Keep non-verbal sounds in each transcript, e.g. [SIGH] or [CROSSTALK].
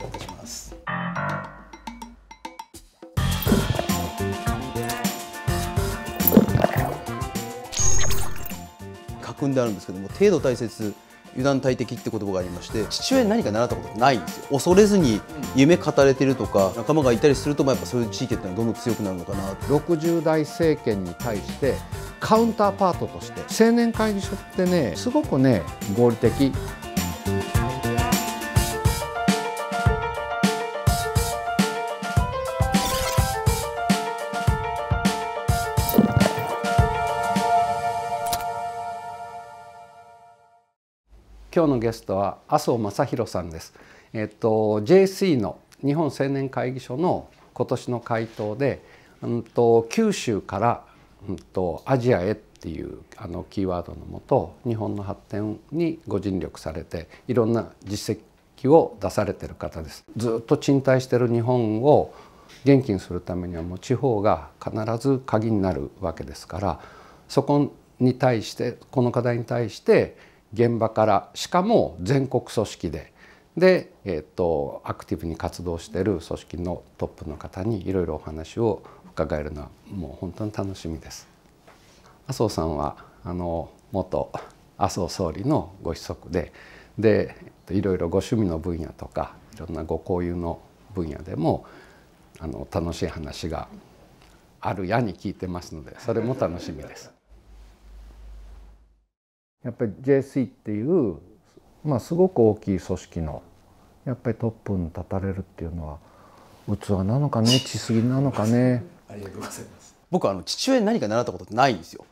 ろしくします。くんであるんですけども程度大切油断大敵って言葉がありまして父親に何か習ったことないんですよ恐れずに夢語れてるとか仲間がいたりするとやっぱそういう地域ってのはどんどん強くなるのかな60代政権に対してカウンターパートとして青年会議所ってねすごくね合理的今日のゲストは麻生正弘さんです。えっと JC の日本青年会議所の今年の回答で、うんと九州からうんとアジアへっていうあのキーワードのもと日本の発展にご尽力されていろんな実績を出されてる方です。ずっと賃貸している日本を元気にするためにはもう地方が必ず鍵になるわけですからそこに対してこの課題に対して現場からしかも全国組織でで、えーと、とアクティブに活動している組織のトップの方にいろいろお話を伺えるのはもう本当に楽しみです。麻生さんはあの元麻生総理のご子息ででいろいろご趣味の分野とかいろんなご交友の分野でもあの楽しい話があるやに聞いてますのでそれも楽しみです。やっぱり JC っていう、まあ、すごく大きい組織のやっぱりトップに立たれるっていうのは器なのかね [LAUGHS] 血すぎなのかね。ありがとうございます僕あの父親に何か習ったことってないんですよ。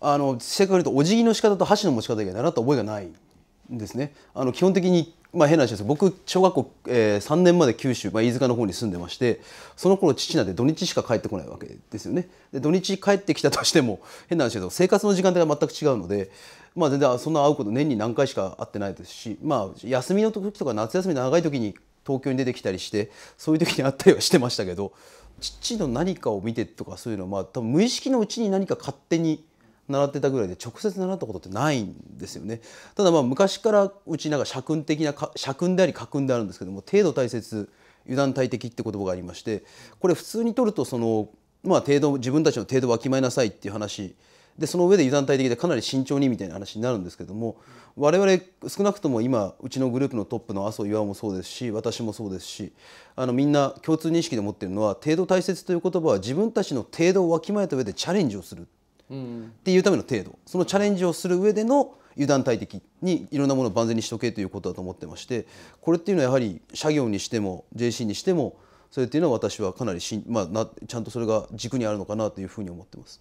あの正確に言うとお辞儀の仕方と箸の持ち方以外習った覚えがないんですね。あの基本的にまあ、変な話です僕小学校、えー、3年まで九州、まあ、飯塚の方に住んでましてその頃父なんて土日しか帰ってこないわけですよねで土日帰ってきたとしても変な話ですけど生活の時間帯が全く違うので、まあ、全然そんな会うこと年に何回しか会ってないですし、まあ、休みの時とか夏休みの長い時に東京に出てきたりしてそういう時に会ったりはしてましたけど父の何かを見てとかそういうのは、まあ、多分無意識のうちに何か勝手に。習ってたぐらいで直接習ったことってないんですよねただまあ昔からうちなんか社訓的な社訓であり家訓であるんですけども程度大切油断大敵って言葉がありましてこれ普通に取るとそのまあ程度自分たちの程度わきまえなさいっていう話でその上で油断大敵でかなり慎重にみたいな話になるんですけども我々少なくとも今うちのグループのトップの麻生岩もそうですし私もそうですしあのみんな共通認識で持ってるのは程度大切という言葉は自分たちの程度をわきまえた上でチャレンジをするっていうための程度そのチャレンジをする上での油断大敵にいろんなものを万全にしとけということだと思ってましてこれっていうのはやはり社業にしても JC にしてもそれっていうのは私はかなりしん、まあ、なちゃんとそれが軸にあるのかなというふうに思ってます。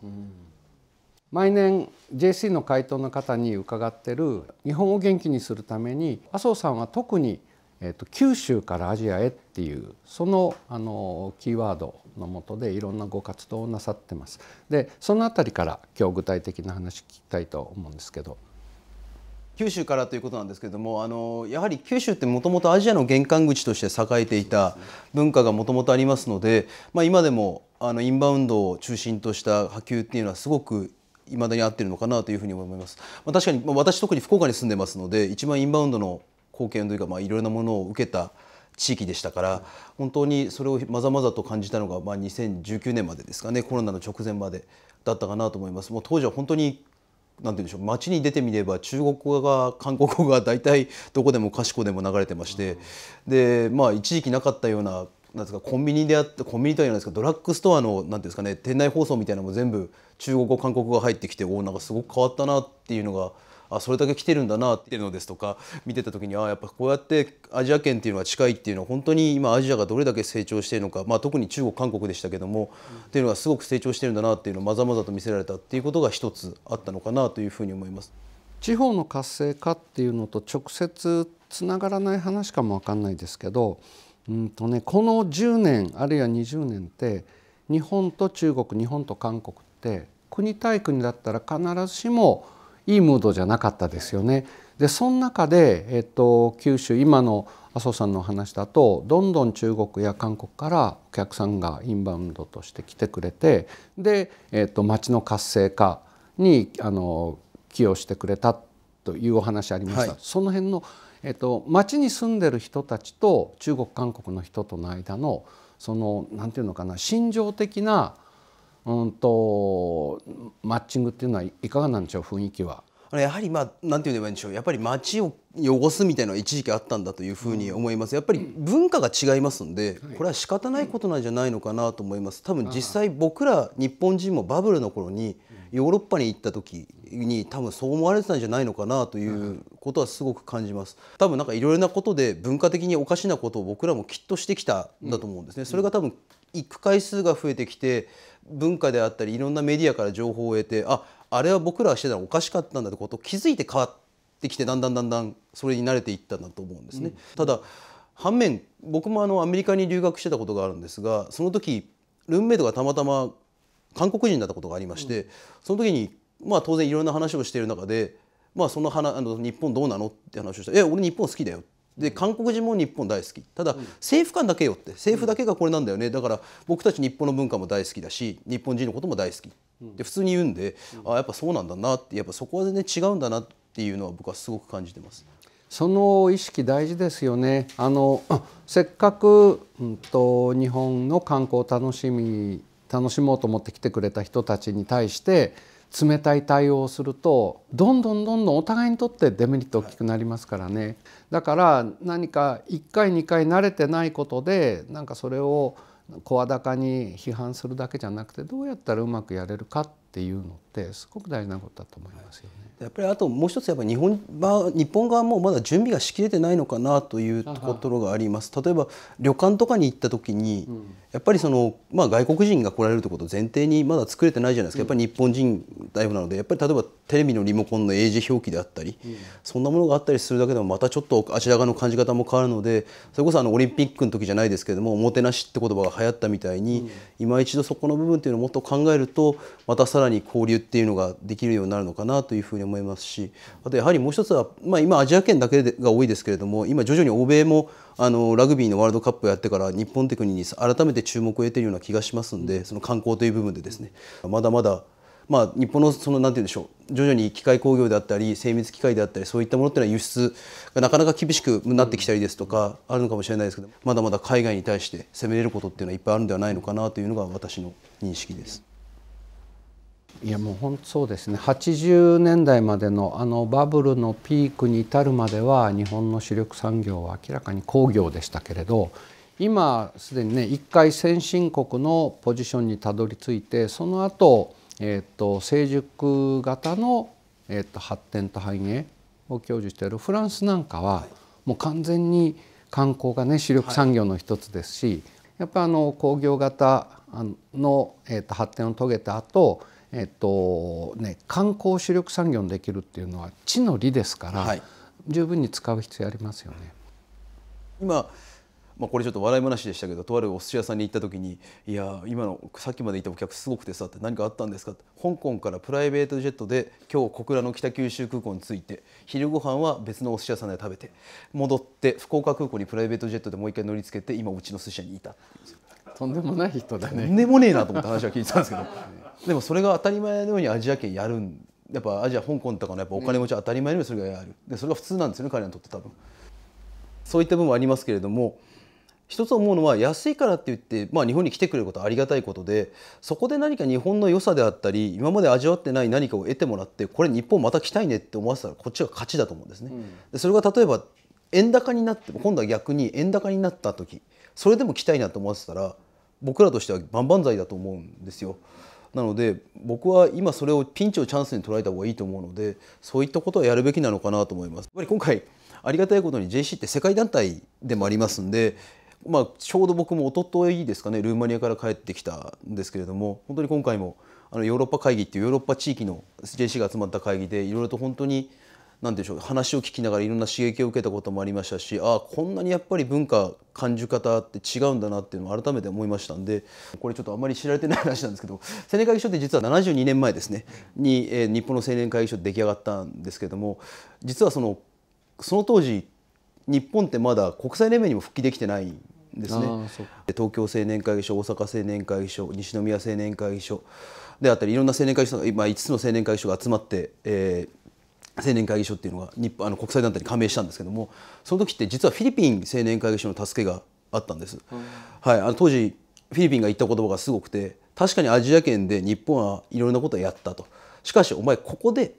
毎年 JC の回答の方に伺ってる日本を元気にするために麻生さんは特にえっと、九州からアジアへっていうそのあのキーワードのもとでいろんなご活動をなさってます。でそのあたりから今日具体的な話聞きたいと思うんですけど。九州からということなんですけれどもあのやはり九州ってもともとアジアの玄関口として栄えていた文化がもともとありますので、まあ、今でもあのインバウンドを中心とした波及っていうのはすごくいまだに合ってるのかなというふうに思います。まあ、確かに、まあ、私特に福岡に住んでますので一番インバウンドの貢献というか、まあ、いろいろなものを受けた地域でしたから本当にそれをまざまざと感じたのが、まあ、2019年までですかねコロナの直前までだったかなと思います。もう当時は本当になんてうんでしょう街に出てみれば中国語が韓国語が大体どこでもかしこでも流れてまして、でまあ一時期なかったようななんですかコンビニであってコンビニとは言わないですけどドラッグストアのなんですかね店内放送みたいなのも全部中国語韓国語が入ってきておなんかすごく変わったなっていうのがあそれだけ来てるんだなっていうのですとか見てた時にあやっぱこうやってアジア圏っていうのは近いっていうのは本当に今アジアがどれだけ成長しているのか、まあ、特に中国韓国でしたけども、うん、っていうのはすごく成長してるんだなっていうのをまざまざと見せられたっていうことが一つあったのかなというふうに思います。地方の活性化っていうのと直接つながらない話かも分かんないですけど、うんとね、この10年あるいは20年って日本と中国日本と韓国って国対国だったら必ずしもいいムードじゃなかったですよね。でその中で、えっと、九州今の麻生さんの話だとどんどん中国や韓国からお客さんがインバウンドとして来てくれてで、えっと、町の活性化にあの寄与してくれたというお話ありました。はい、その辺のえっと、町に住んでる人たちと中国韓国の人との間のそのなんていうのかな心情的なうんとマッチングっていうのはいかがなんでしょう雰囲気は。やはりまあなんて言えばいいんでしょうやっぱり街を汚すみたいな一時期あったんだというふうに思います、やっぱり文化が違いますんで、これは仕方ないことなんじゃないのかなと思います多分実際僕ら日本人もバブルの頃にヨーロッパに行った時に多分そう思われてたんじゃないのかなということはすごく感じます多分なんかいろいろなことで文化的におかしなことを僕らもきっとしてきたんだと思うんですねそれが多分行く回数が増えてきて文化であったりいろんなメディアから情報を得てああれは僕らがしてたらおかしかったんだってことを気づいて変わってきてだんだんだんだんそれに慣れていったんだと思うんですね。うん、ただ反面僕もあのアメリカに留学してたことがあるんですがその時ルームメイトがたまたま韓国人だったことがありまして、うん、その時にまあ当然いろんな話をしている中でまあ、その話あの日本どうなのって話をしたら「え俺日本好きだよ」ってで韓国人も日本大好きただ、政府間だけよって政府だけがこれなんだよねだから僕たち日本の文化も大好きだし日本人のことも大好きで普通に言うんで、ああやっぱそうなんだなってやっぱそこは全然違うんだなっていうのは僕はすごく感じてます。その意識大事ですよねあの [CLEARS THROAT] せっかく、うんと、と日本の観光を楽しみ楽しもうと思って来てくれた人たちに対して冷たい対応をするとどんどんどんどんお互いにとってデメリット大きくなりますからねだから何か1回2回慣れてないことでなんかそれを声高に批判するだけじゃなくてどうやったらうまくやれるかっていうのってすごく大事なことだと思いますよね。やっぱりあともう一つやっぱ日本日本側もまだ準備がしきれてないのかなというところがあります。例えば旅館とかに行った時に、やっぱりそのまあ外国人が来られるということを前提にまだ作れてないじゃないですか。やっぱり日本人だいぶなのでやっぱり例えばテレビのリモコンの英字表記であったり、そんなものがあったりするだけでもまたちょっとあちら側の感じ方も変わるので、それこそあのオリンピックの時じゃないですけれども、おもてなしって言葉が流行ったみたいに、今一度そこの部分っていうのをもっと考えると、またさらに交流っていうのができるようになるのかなというふうに思いますしあとやはりもう一つは、まあ、今アジア圏だけが多いですけれども今徐々に欧米もあのラグビーのワールドカップをやってから日本って国に改めて注目を得ているような気がしますんでその観光という部分でですねまだまだまあ、日本のそのなんて言うんでしょう徐々に機械工業であったり精密機械であったりそういったものっていうのは輸出がなかなか厳しくなってきたりですとかあるのかもしれないですけどまだまだ海外に対して攻めれることっていうのはいっぱいあるんではないのかなというのが私の認識です。いやもう本当そうですね80年代までのあのバブルのピークに至るまでは日本の主力産業は明らかに工業でしたけれど今すでにね一回先進国のポジションにたどり着いてその後、えーと、成熟型の、えーと、発展と繁栄を享受しているフランスなんかはもう完全に観光がね主力産業の一つですし、はい、やっぱの工業型の、えーと発展を遂げた後えっとね、観光主力産業にできるっていうのは地の利ですから、はい、十分に使う必要ありますよね。今まあ、これちょっと笑い話でしたけどとあるお寿司屋さんに行った時に「いや今のさっきまでいたお客すごくてさ」って何かあったんですかって香港からプライベートジェットで今日小倉の北九州空港に着いて昼ご飯は別のお寿司屋さんで食べて戻って福岡空港にプライベートジェットでもう一回乗りつけて今うちの寿司屋にいたとんでもない人だねとんでもねえなと思って話は聞いてたんですけどでもそれが当たり前のようにアジア圏やるんやっぱアジア香港とかのやっぱお金持ちは当たり前のようにそれがやる、でそれが普通なんですよね彼らにとって多分。そういった部分はありますけれども一つ思うのは安いからって言って、まあ、日本に来てくれることはありがたいことでそこで何か日本の良さであったり今まで味わってない何かを得てもらってこれ日本また来たいねって思わせたらこっちが勝ちだと思うんですね。でそれが例えば円高になって今度は逆に円高になった時それでも来たいなと思わせたら僕らとしては万々歳だと思うんですよ。なので僕は今それをピンチをチャンスに捉えた方がいいと思うのでそういったことはやるべきなのかなと思います。やっぱり今回ありがたいことに JC って世界団体でもありますんで、まあ、ちょうど僕も一昨日ですかねルーマニアから帰ってきたんですけれども本当に今回もあのヨーロッパ会議っていうヨーロッパ地域の JC が集まった会議でいろいろと本当に何でしょう話を聞きながらいろんな刺激を受けたこともありましたしああこんなにやっぱり文化感じ方って違うんだなっていうのを改めて思いましたんでこれちょっとあまり知られてない話なんですけど青年会議所って実は72年前ですねに、えー、日本の青年会議所出来上がったんですけども実はそのその当時日本ってまだ国際連盟にも復帰できてないですね東京青年会議所大阪青年会議所西宮青年会議所であったりいろんな青年会議所今5つの青年会議所が集まって、えー、青年会議所っていうのが日本あの国際団体に加盟したんですけどもその時って実はフィリピン青年会議所の助けがあったんです、うん、はい、あの当時フィリピンが言った言葉がすごくて確かにアジア圏で日本はいろんなことをやったとしかしお前ここで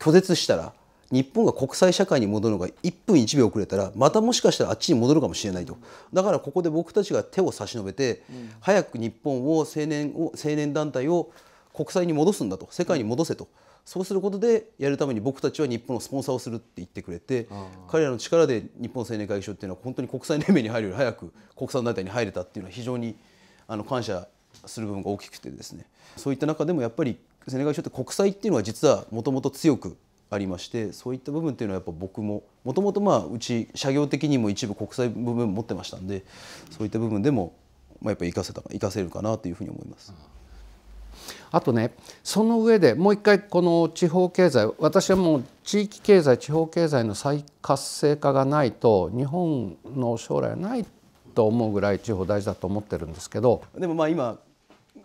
拒絶したら日本が国際社会に戻るのが1分1秒遅れたらまたもしかしたらあっちに戻るかもしれないとだからここで僕たちが手を差し伸べて、うん、早く日本を青年を青年団体を国際に戻すんだと世界に戻せと。うんそうすることでやるために僕たちは日本のスポンサーをするって言ってくれて彼らの力で日本青年会議所っていうのは本当に国際連盟に入るより早く国産団体に入れたっていうのは非常にあの感謝する部分が大きくてですねそういった中でもやっぱり青年会議所って国際っていうのは実はもともと強くありましてそういった部分っていうのはやっぱ僕ももともとまあうち社業的にも一部国際部分持ってましたんでそういった部分でもまあやっぱ生かせた生かせるかなというふうに思います。あとねその上でもう一回この地方経済私はもう地域経済地方経済の再活性化がないと日本の将来はないと思うぐらい地方大事だと思ってるんですけどでもまあ今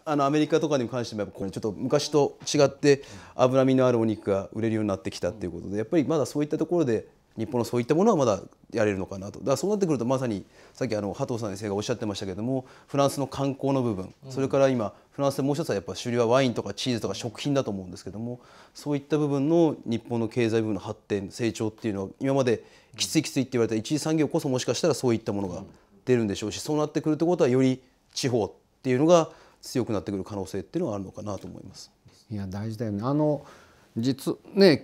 あのアメリカとかに関してもやっぱこうちょっと昔と違って脂身のあるお肉が売れるようになってきたっていうことでやっぱりまだそういったところで日本のそういったものはまだやれるのかなとだからそうなってくるとまさにさっきあの加藤先生がおっしゃってましたけどもフランスの観光の部分、それから今フランスでもう一つはやっぱ主流はワインとかチーズとか食品だと思うんですけどもそういった部分の日本の経済部分の発展成長っていうのは今まできついきついって言われた一次産業こそもしかしたらそういったものが出るんでしょうしそうなってくるってことはより地方っていうのが強くなってくる可能性っていうのはあるのかなと思います。いや大事だよねあの実ね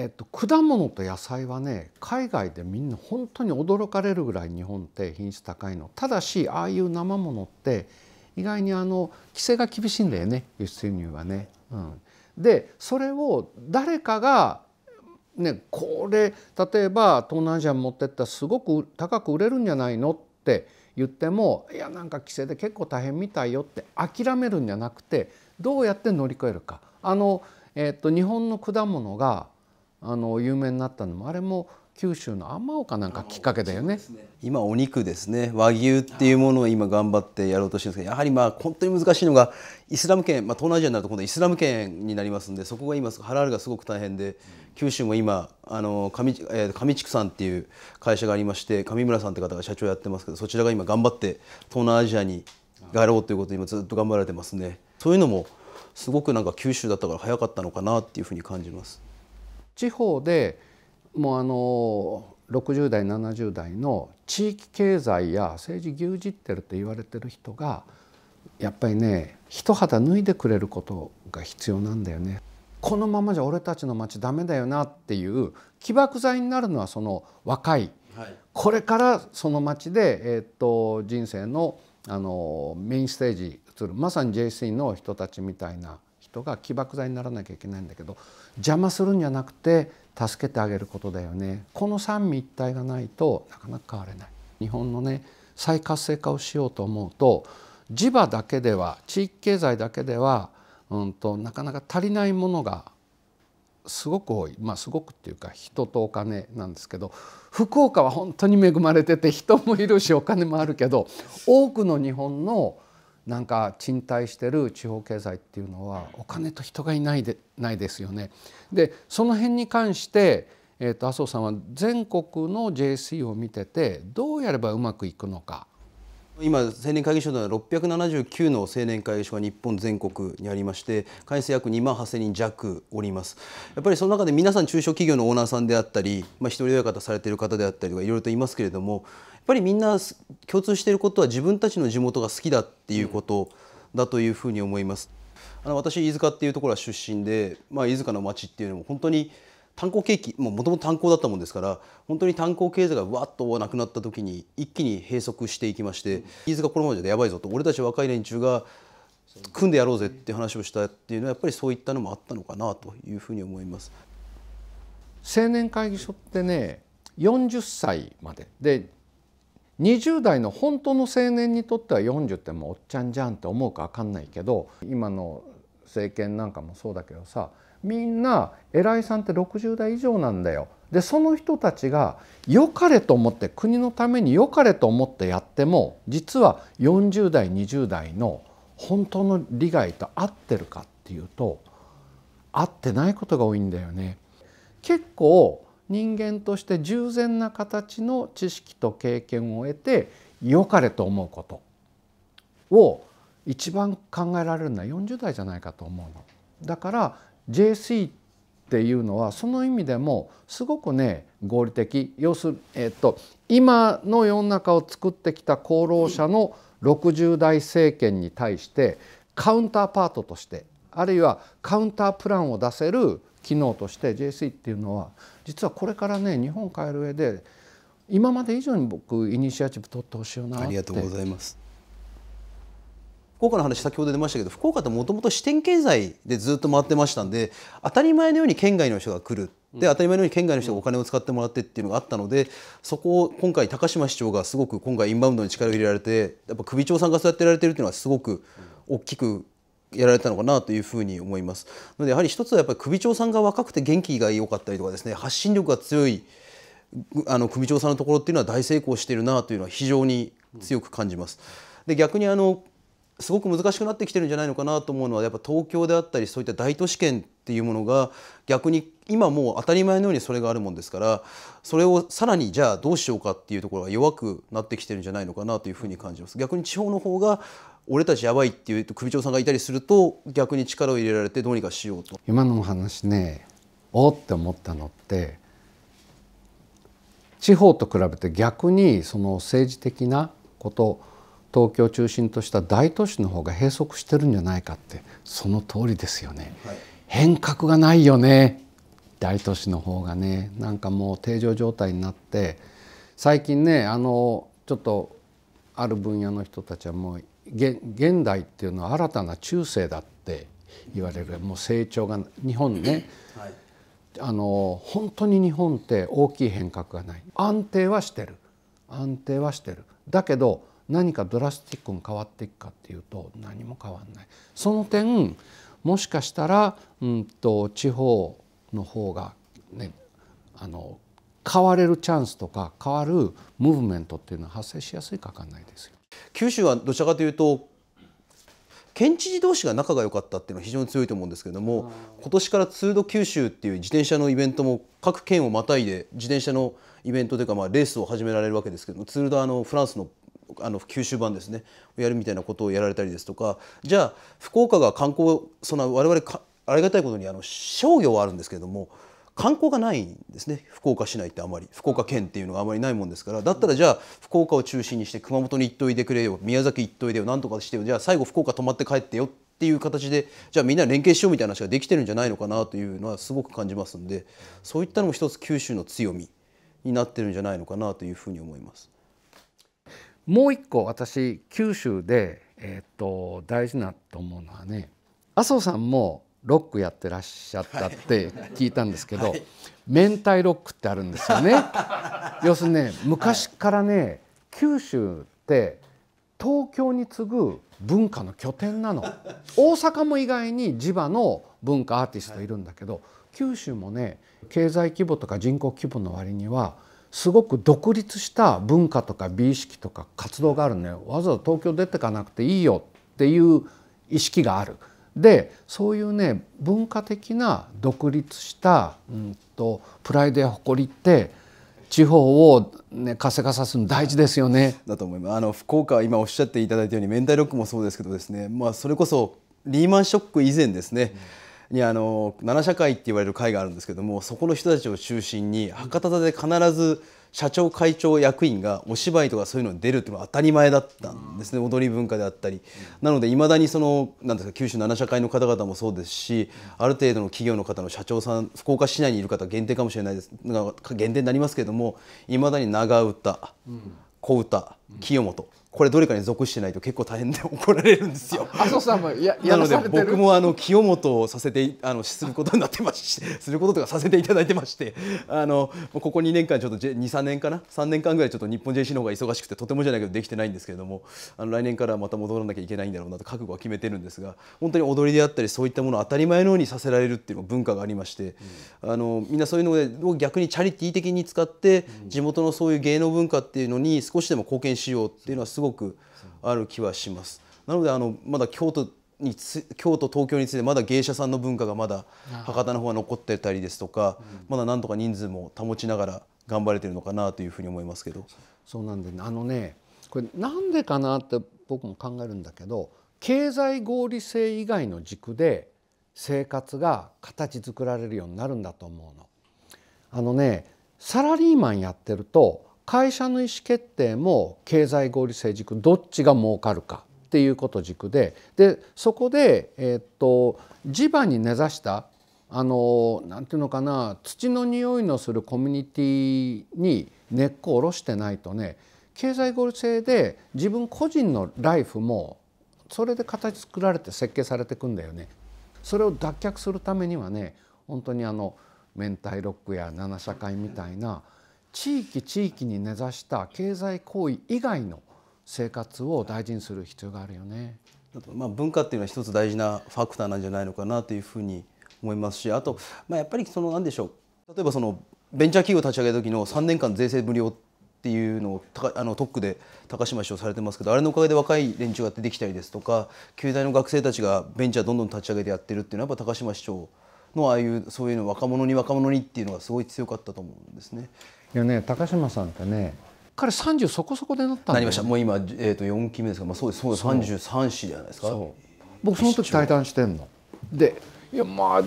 えっと、果物と野菜はね海外でみんな本当に驚かれるぐらい日本って品質高いのただしああいう生ものって意外にあの規制が厳しいんだよね輸出輸入はね。うん、でそれを誰かがね、これ例えば東南アジア持ってったらすごく高く売れるんじゃないのって言ってもいやなんか規制で結構大変みたいよって諦めるんじゃなくてどうやって乗り越えるか。あのえっと日本の果物があの有名になったのもあれも九州の天岡なんかきっかけだよね、ね、今お肉ですね和牛っていうものを今頑張ってやろうとしてるんですけどやはりまあ本当に難しいのがイスラム圏、まあ、東南アジアになると今度イスラム圏になりますんでそこが今ハラルがすごく大変で九州も今あの上,、えー、上区さんっていう会社がありまして上村さんって方が社長やってますけどそちらが今頑張って東南アジアにやろうということを今ずっと頑張られてますね。そういうのもすごくなんか九州だったから早かったのかなっていうふうに感じます。地方でもうあの60代70代の地域経済や政治牛耳ってると言われてる人がやっぱりね一肌脱いでくれることが必要なんだよね。このままじゃ俺たちの町ダメだよなっていう起爆剤になるのはその若い、はい、これからその町で、えー、っと人生のあのメインステージ移るまさに JC の人たちみたいな人が起爆剤にならなきゃいけないんだけど邪魔するんじゃなくて助けてあげることだよねこの三位一体がないとなかなか変われない日本のね再活性化をしようと思うと地場だけでは地域経済だけでは、うんと、となかなか足りないものがすごく多いまあすごくっていうか人とお金なんですけど福岡は本当に恵まれてて人もいるしお金もあるけど多くの日本のなんか賃貸してる地方経済っていうのはお金と人がいないでないですよね。でその辺に関して、えーと、麻生さんは全国の JC を見ててどうやればうまくいくのか。今青年会議所では679の青年会議所が日本全国にありまして会員数約2万8000人弱おりますやっぱりその中で皆さん中小企業のオーナーさんであったり、まあ、一人親方されている方であったりとかいろいろといますけれどもっぱりみんな共通していることは自分たちの地元が好きだっていうことだというふうに思います。あの私飯塚っていうところは出身で、まあ、飯塚の町っていうのも本当に炭鉱景気もともと炭鉱だったもんですから本当に炭鉱経済がわっとなくなった時に一気に閉塞していきまして、うん、飯塚このままじゃやばいぞと俺たち若い連中が組んでやろうぜって話をしたっていうのはやっぱりそういったのもあったのかなというふうに思います。青年会議所ってね40歳までで20代の本当の青年にとっては40ってもうおっちゃんじゃんって思うか分かんないけど今の政権なんかもそうだけどさみんな偉いさんって60代以上なんだよ。でその人たちが良かれと思って国のために良かれと思ってやっても実は40代20代の本当の利害と合ってるかっていうと合ってないことが多いんだよね。結構人間として従前な形の知識と経験を得て良かれと思うことを一番考えられるのは40代じゃないかと思うの。だから JC っていうのはその意味でもすごくね合理的要するえっと今の世の中を作ってきた功労者の60代政権に対してカウンターパートとしてあるいはカウンタープランを出せる機能として JC っていうのは実はこれからね日本を変える上で今まで以上に僕イニシアチブ取ってほしいよなありがとうございます福岡の話先ほど出ましたけど福岡ってもともと支店経済でずっと回ってましたんで当たり前のように県外の人が来るで当たり前のように県外の人がお金を使ってもらってっていうのがあったのでそこを今回高島市長がすごく今回インバウンドに力を入れられてやっぱ首長さんがそうやってられてるっていうのはすごく大きくやられたのかなというふうに思います。のでやはり一つはやっぱり首長さんが若くて元気が良かったりとかですね発信力が強いあの首長さんのところっていうのは大成功しているなというのは非常に強く感じます。で逆にあのすごく難しくなってきてるんじゃないのかなと思うのはやっぱ東京であったりそういった大都市圏っていうものが逆に今もう当たり前のようにそれがあるもんですからそれをさらにじゃあどうしようかっていうところが弱くなってきてるんじゃないのかなというふうに感じます。逆に地方の方が俺たちやばいっていう首長さんがいたりすると逆に力を入れられてどうにかしようと今のお話ねおって思ったのって地方と比べて逆にその政治的なこと東京を中心とした大都市の方が閉塞してるんじゃないかってその通りですよね、はい、変革がないよね大都市の方がねなんかもう定常状態になって最近ねあのちょっとある分野の人たちはもう現代っていうのは新たな中世だって言われるもう成長が日本ね、はい、あの本当に日本って大きい変革がない安定はしてる安定はしてるだけど何かドラスティックに変わっていくかっていうと何も変わんないその点もしかしたら、うんと、と地方の方が、ね、あの変われるチャンスとか変わるムーブメントっていうのは発生しやすいか分かんないですよ。九州はどちらかというと県知事同士が仲が良かったっていうのは非常に強いと思うんですけれども今年からツード九州っていう自転車のイベントも各県をまたいで自転車のイベントというかまあレースを始められるわけですけどもツールドあのフランスのあの九州版ですねやるみたいなことをやられたりですとかじゃあ福岡が観光その我々ありがたいことにあの商業はあるんですけれども観光がないんですね福岡市内ってあまり福岡県っていうのがあまりないもんですからだったらじゃあ福岡を中心にして熊本に行っといてくれよ宮崎行っといてよなんとかしてよじゃあ最後福岡泊まって帰ってよっていう形でじゃあみんな連携しようみたいな話ができてるんじゃないのかなというのはすごく感じますんでそういったのも一つ九州の強みになってるんじゃないのかなというふうに思います。もう一個私九州で、えー、っと大事なと思うのはね麻生さんもロックやってらっしゃったって聞いたんですけど、はい、明太ロックってあるんですよね [LAUGHS] 要するにね昔からね、九州って東京に次ぐ文化の拠点なの大阪も意外に地場の文化アーティストいるんだけど、はい、九州もね経済規模とか人口規模の割にはすごく独立した文化とか美意識とか活動があるねわざわざ東京出てかなくていいよっていう意識がある。でそういうね文化的な独立した、うんと、プライドや誇りって地方を、ね、活性化させるの大事ですよね。だと思いますあの福岡は今おっしゃっていただいたように明太ロックもそうですけどですね、まあ、それこそリーマンショック以前ですね、うん、にあの7社会って言われる会があるんですけどもそこの人たちを中心に博多座で必ず、社長会長役員がお芝居とかそういうのに出るっていうのは当たり前だったんですね、踊り文化であったり、なのでいまだにそのなんですか九州7社会の方々もそうですし、ある程度の企業の方の社長さん福岡市内にいる方限定かもしれないです限定になりますけれどもいまだに長唄、小唄、清本、これどれかに属してないと結構大変で怒られるんですよ。麻生さんもやなので僕もあの清本をさせてあのすることになってまして [LAUGHS] することとかさせていただいてましてあのここ2年間ちょっと23年かな3年間ぐらいちょっと日本 JC の方が忙しくてとてもじゃないけどできてないんですけれどもあの来年からまた戻らなきゃいけないんだろうなと覚悟は決めてるんですが本当に踊りであったりそういったものを当たり前のようにさせられるっていう文化がありまして、うん、あのみんなそういうのを逆にチャリティー的に使って地元のそういう芸能文化っていうのに少しでも貢献しようっていうのはすごいすごくある気はします。なのであのまだ京都に京都東京についてまだ芸者さんの文化がまだ博多の方は残ってたりですとか、まだなんとか人数も保ちながら頑張れてるのかなというふうに思いますけど。そうなんで、ね、あのねこれなんでかなって僕も考えるんだけど経済合理性以外の軸で生活が形作られるようになるんだと思うの。あのねサラリーマンやってると会社の意思決定も経済合理性軸どっちが儲かるかっていうこと軸ででそこで、えー、っと地場に根ざしたあのなんていうのかな土の匂いのするコミュニティに根っこを下ろしてないとね経済合理性で自分個人のライフもそれで形作られて設計されていくんだよね。それを脱却するためにはね本当にあの明太ロックや七社会みたいな、地域地域に根ざした経済行為以外の生活を大事にする必要があるよね。まあ文化っていうのは一つ大事なファクターなんじゃないのかなというふうに思いますしあと、まあ、やっぱりその何でしょう例えばそのベンチャー企業立ち上げた時の3年間税制無料っていうのをあの特区で高島市長されてますけどあれのおかげで若い連中が出てきたりですとか旧大の学生たちがベンチャーどんどん立ち上げてやってるっていうのはやっぱ高島市長のああいうそういうの若者に若者にっていうのがすごい強かったと思うんですね。いやね高島さんってね彼30そこそこでなったなりましたもう今、えー、と4期目ですか、まあ、そうですそうです33じゃないですか僕その時退団してんのでいやまあ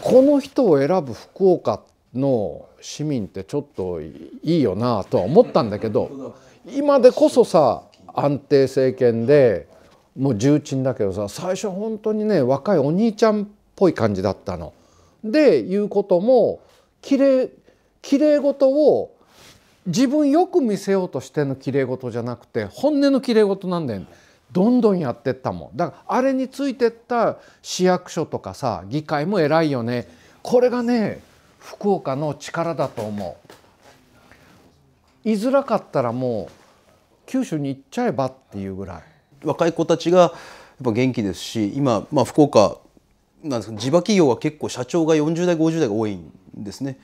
この人を選ぶ福岡の市民ってちょっといいよなとは思ったんだけど今でこそさ安定政権でもう重鎮だけどさ最初本当にね若いお兄ちゃんっぽい感じだったの。で言うこともきれいきれい事を自分よく見せようとしてのきれい事じゃなくて本音のきれい事なんだよ、ね、どんどんやってったもんだからあれについてった市役所とかさ議会も偉いよねこれがね福岡の力だと思う居づらかったらもう九州に行っちゃえばっていうぐらい若い子たちがやっぱ元気ですし今、まあ、福岡なんですか地場企業は結構社長が40代50代が多いんですね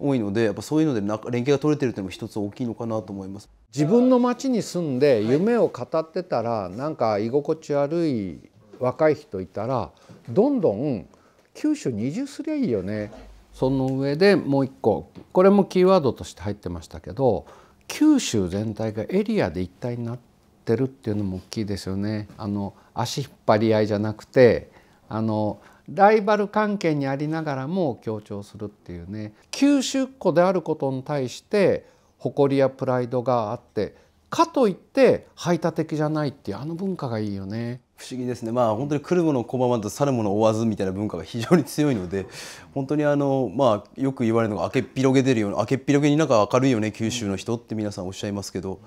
多いのでやっぱそういうので連携が取れてるっていうのも一つ大きいのかなと思います自分の町に住んで夢を語ってたら、はい、なんか居心地悪い若い人いたらどんどん九州に移住すりゃいいよねその上でもう一個これもキーワードとして入ってましたけど九州全体がエリアで一体になってるっていうのも大きいですよね。あの足引っ張り合いじゃなくてあのライバル関係にありながらも強調するっていうね九州っ子であることに対して誇りやプライドがあってかといって排他的じゃないっていうあの文化がいいよね。不思議ですね、まあ、本当に来るもの拒まず去るもの追わずみたいな文化が非常に強いので [LAUGHS] 本当にあの、まあ、よく言われるのが明けっ広げ出るような明けっ広げになんか明るいよね九州の人って皆さんおっしゃいますけど。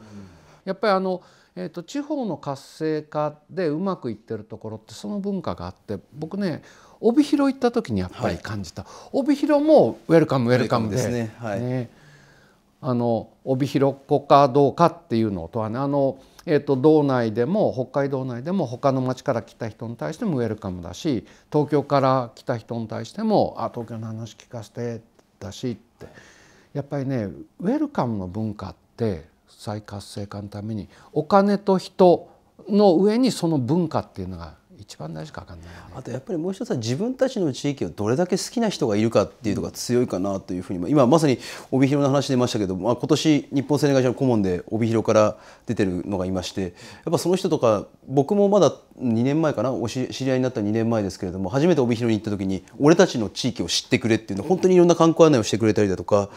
やっぱりあのえーと、地方の活性化でうまくいってるところってその文化があって僕ね帯広行った時にやっぱり感じた、はい、帯広もウェルカムウェルカムですね,、はい、ねあの帯広っ子かどうかっていうのとはねあの、えーと、と道内でも北海道内でも他の町から来た人に対してもウェルカムだし東京から来た人に対しても「あ東京の話聞かせて」だしってやっぱりねウェルカムの文化って再活性化のためにお金と人の上にその文化っていうのが一番大事か分かんない、ね、あとやっぱりもう一つは自分たちの地域をどれだけ好きな人がいるかっていうのが強いかなというふうに今まさに帯広の話出ましたけど、まあ、今年日本青年会社の顧問で帯広から出てるのがいましてやっぱその人とか僕もまだ2年前かなお知り合いになった2年前ですけれども初めて帯広に行った時に俺たちの地域を知ってくれっていうの本当にいろんな観光案内をしてくれたりだとか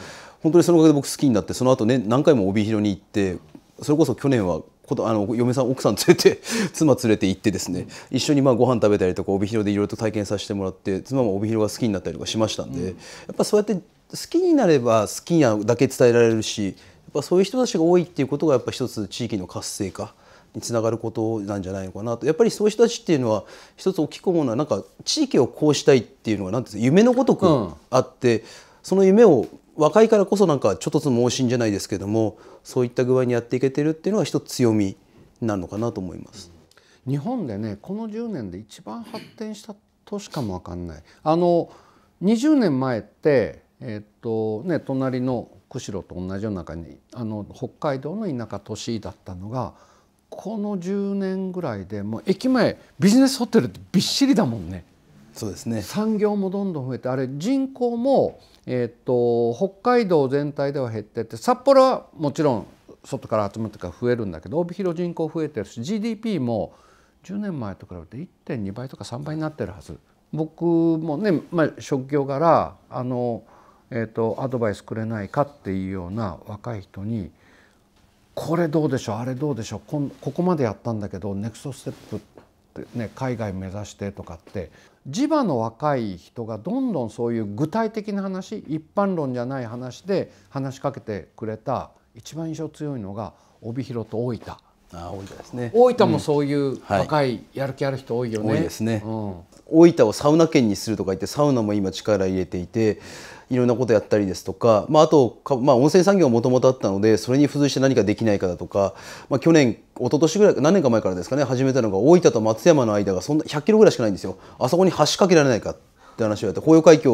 本当にそのおかげで僕好きになってその後ね何回も帯広に行ってそれこそ去年はあの嫁さん奥さん連れて [LAUGHS] 妻連れて行ってですね、一緒にまあご飯食べたりとか帯広でいろいろと体験させてもらって妻も帯広が好きになったりとかしましたんで、うん、やっぱそうやって好きになれば好きなだけ伝えられるしやっぱそういう人たちが多いっていうことがやっぱ一つ地域の活性化につながることなんじゃないのかなとやっぱりそういう人たちっていうのは一つ大きくもうのはなんか地域をこうしたいっていうのがなんていう夢のごとくあって、うん、その夢を若いからこそなんかちょっとずつ盲信じゃないですけどもそういった具合にやっていけてるっていうのが一つ強みなのかなと思います。日本でねこの10年で一番発展した都市かも分かんない。あの20年前ってえっとね隣の釧路と同じような中にあの北海道の田舎都市だったのがこの10年ぐらいでもう駅前ビジネスホテルってびっしりだもんね。そうですね、産業もどんどん増えてあれ人口も、えーと、北海道全体では減ってて札幌はもちろん外から集まってから増えるんだけど帯広人口増えてるし GDP も10年前と比べて1.2倍とか3倍になってるはず。僕もね、まあ、職業柄あの、えーと、アドバイスくれないかっていうような若い人に「これどうでしょうあれどうでしょうここまでやったんだけどネクストステップって、ね、海外目指して」とかって磁場の若い人がどんどんそういう具体的な話一般論じゃない話で話しかけてくれた一番印象強いのが帯広と大分。あ大分ですね。大分もそういう若いやる気ある人多いよね。多いですね、うん、大分をサウナ県にするとか言ってサウナも今力入れていて、いろんなことやったりですとか、まあ、あとまあ、温泉産業もともとあったのでそれに付随して何かできないかだとか、まあ、去年一昨年ぐらい何年か前からですかね始めたのが大分と松山の間がそんな100キロぐらいしかないんですよあそこに橋かけられないかって話をやって豊葉海峡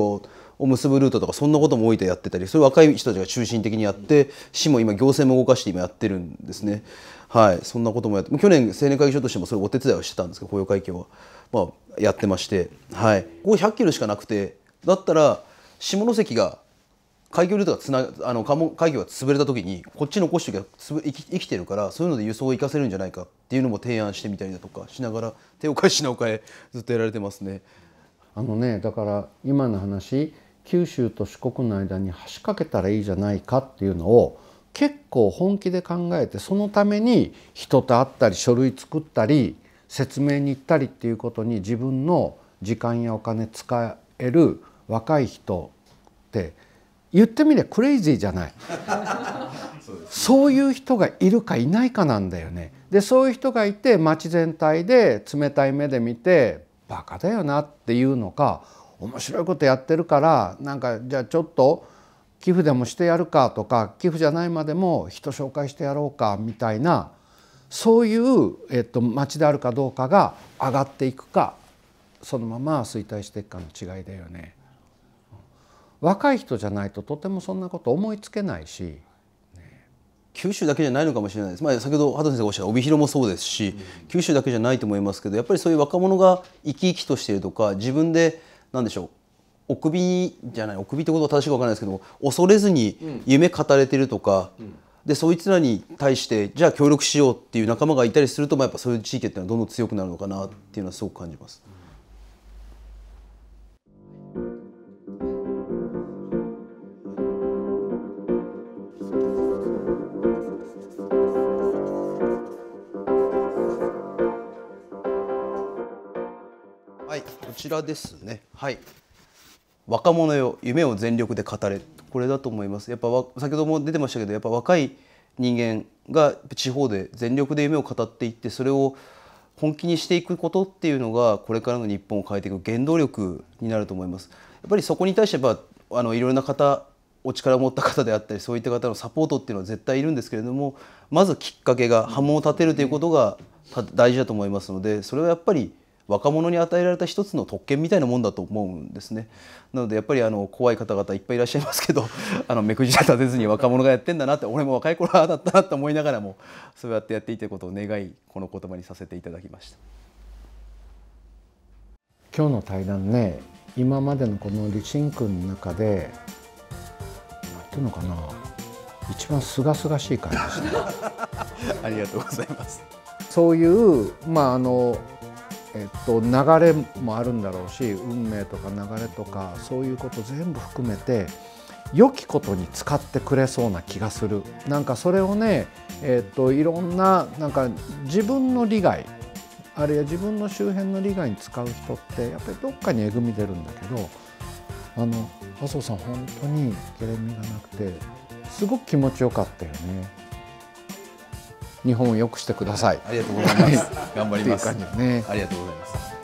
を結ぶルートとかそんなことも大分やってたりそれ若い人たちが中心的にやって市も今行政も動かして今やってるんですねはいそんなこともやって去年青年会議所としてもそれお手伝いをしてたんですけど雇用海峡は、まあ、やってましてはいここ100キロしかなくてだったら下関が海峡ルートがつなあの海峡が潰れた時にこっち残しておきゃ生き生きてるからそういうので輸送を生かせるんじゃないかっていうのも提案してみたりだとかしながら手を返しなお変えずっとやられてますね。あのねだから今の話九州と四国の間に橋かけたらいいじゃないかっていうのを結構本気で考えてそのために人と会ったり書類作ったり説明に行ったりっていうことに自分の時間やお金使える若い人って言ってみれクレイジーじゃないそういう人がいるかいないかなんだよね。でそういう人がいて街全体で冷たい目で見てバカだよなっていうのか面白いことやってるからなんかじゃあちょっと寄付でもしてやるかとか寄付じゃないまでも人紹介してやろうかみたいなそういう、えっと、街であるかどうかが上がっていくかそのまま衰退していくかの違いだよね。若い人じゃないととてもそんなこと思いつけないし、九州だけじゃないのかもしれないです、まあ、先ほど畑先生がおっしゃった帯広もそうですし、うん、九州だけじゃないと思いますけどやっぱりそういう若者が生き生きとしているとか自分で何でしょうお首じゃないお首ってことは正しく分からないですけど恐れずに夢語れてるとか、うんうん、でそいつらに対してじゃあ協力しようっていう仲間がいたりすると、まあ、やっぱそういう地域っていうのはどんどん強くなるのかなっていうのはすごく感じます。ちらですねはい若者よ夢を全力で語れこれだと思いますやっぱ先ほども出てましたけどやっぱ若い人間が地方で全力で夢を語っていってそれを本気にしていくことっていうのがこれからの日本を変えていく原動力になると思います。やっぱりそこに対してやっぱあのいろいろな方お力を持った方であったりそういった方のサポートっていうのは絶対いるんですけれどもまずきっかけが波紋を立てるということが大事だと思いますのでそれはやっぱり若者に与えられた一つの特権みたいなもんだと思うんですね。なのでやっぱりあの怖い方々いっぱいいらっしゃいますけど [LAUGHS] あの目くじら立てずに若者がやってんだなって俺も若い頃はだったなって思いながらもそうやってやっていたことを願いこの言葉にさせていただきました。今日の対談ね今までのこの理心君の中でなんていうのかな一番すがすがしい感じですね。[LAUGHS] ありがとうございます。そういうまああのえっと、流れもあるんだろうし運命とか流れとかそういうこと全部含めて良きことに使ってくれそうな気がするなんかそれをね、えっと、いろんななんか自分の利害あるいは自分の周辺の利害に使う人ってやっぱりどっかにえぐみ出るんだけどあの麻生さん本当にけれみがなくてすごく気持ちよかったよね。日本を良くしてください、ありがとうございます [LAUGHS] 頑張りますねありがとうございます